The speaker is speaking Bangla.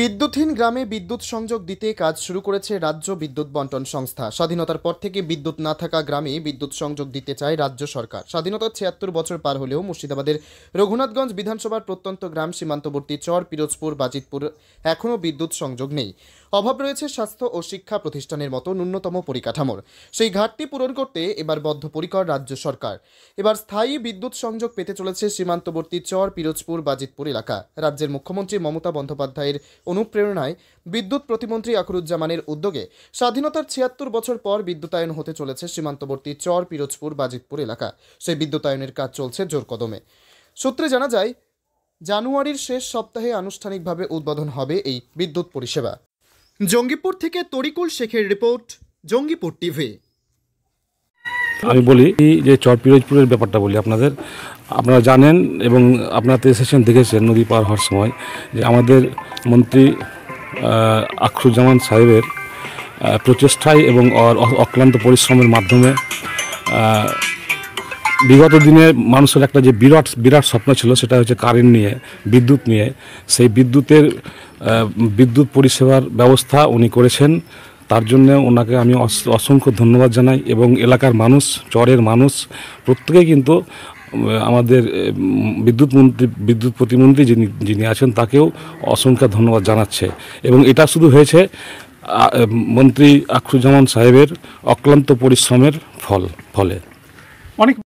বিদ্যুৎহীন গ্রামে বিদ্যুৎ সংযোগ দিতে কাজ শুরু করেছে রাজ্য বিদ্যুৎ বন্টন সংস্থা স্বাধীনতার পর থেকে বিদ্যুৎ না থাকা গ্রামে বিদ্যুৎ সংযোগ দিতে চায় রাজ্য সরকার স্বাধীনতার ছিয়াত্তর বছর পার হলেও মুর্শিদাবাদের রঘুনাথগঞ্জ বিধানসভার প্রত্যন্ত গ্রাম সীমান্তবর্তী চর পিরোজপুর বাজিতপুর এখনও বিদ্যুৎ সংযোগ নেই অভাব রয়েছে স্বাস্থ্য ও শিক্ষা প্রতিষ্ঠানের মতো ন্যূনতম পরিকাঠামোর সেই ঘাটতি পূরণ করতে এবার বদ্ধপরিকর রাজ্য সরকার এবার স্থায়ী বিদ্যুৎ সংযোগ পেতে চলেছে সীমান্তবর্তী চর পিরোজপুর বাজিতপুর এলাকা রাজ্যের মুখ্যমন্ত্রী মমতা বন্দ্যোপাধ্যায়ের অনুপ্রেরণায় বিদ্যুৎ প্রতিমন্ত্রী আখরুজ্জামানের উদ্যোগে স্বাধীনতার ছিয়াত্তর বছর পর বিদ্যুতায়ন হতে চলেছে সীমান্তবর্তী চর পিরোজপুর বাজিতপুর এলাকা সেই বিদ্যুতায়নের কাজ চলছে জোর কদমে সূত্রে জানা যায় জানুয়ারির শেষ সপ্তাহে আনুষ্ঠানিকভাবে উদ্বোধন হবে এই বিদ্যুৎ পরিষেবা জঙ্গিপুর থেকে তরিকুল শেখের রিপোর্ট জঙ্গিপুর টিভি আমি বলি যে চর পিরোজপুরের ব্যাপারটা বলি আপনাদের আপনারা জানেন এবং আপনারা তো এসেছেন দেখেছেন নদী পার হওয়ার সময় যে আমাদের মন্ত্রী আখরুজ্জামান সাহেবের প্রচেষ্টায় এবং অক্লান্ত পরিশ্রমের মাধ্যমে বিগত দিনে মানুষের একটা যে বিরাট বিরাট স্বপ্ন ছিল সেটা হচ্ছে কারেন্ট নিয়ে বিদ্যুৎ নিয়ে সেই বিদ্যুতের বিদ্যুৎ পরিষেবার ব্যবস্থা উনি করেছেন তার জন্য ওনাকে আমি অসংখ্য ধন্যবাদ জানাই এবং এলাকার মানুষ চরের মানুষ প্রত্যেকেই কিন্তু আমাদের বিদ্যুৎ মন্ত্রী বিদ্যুৎ প্রতিমন্ত্রী যিনি যিনি আছেন তাকেও অসংখ্য ধন্যবাদ জানাচ্ছে এবং এটা শুধু হয়েছে মন্ত্রী আখরুজ্জামান সাহেবের অক্লান্ত পরিশ্রমের ফল ফলে অনেক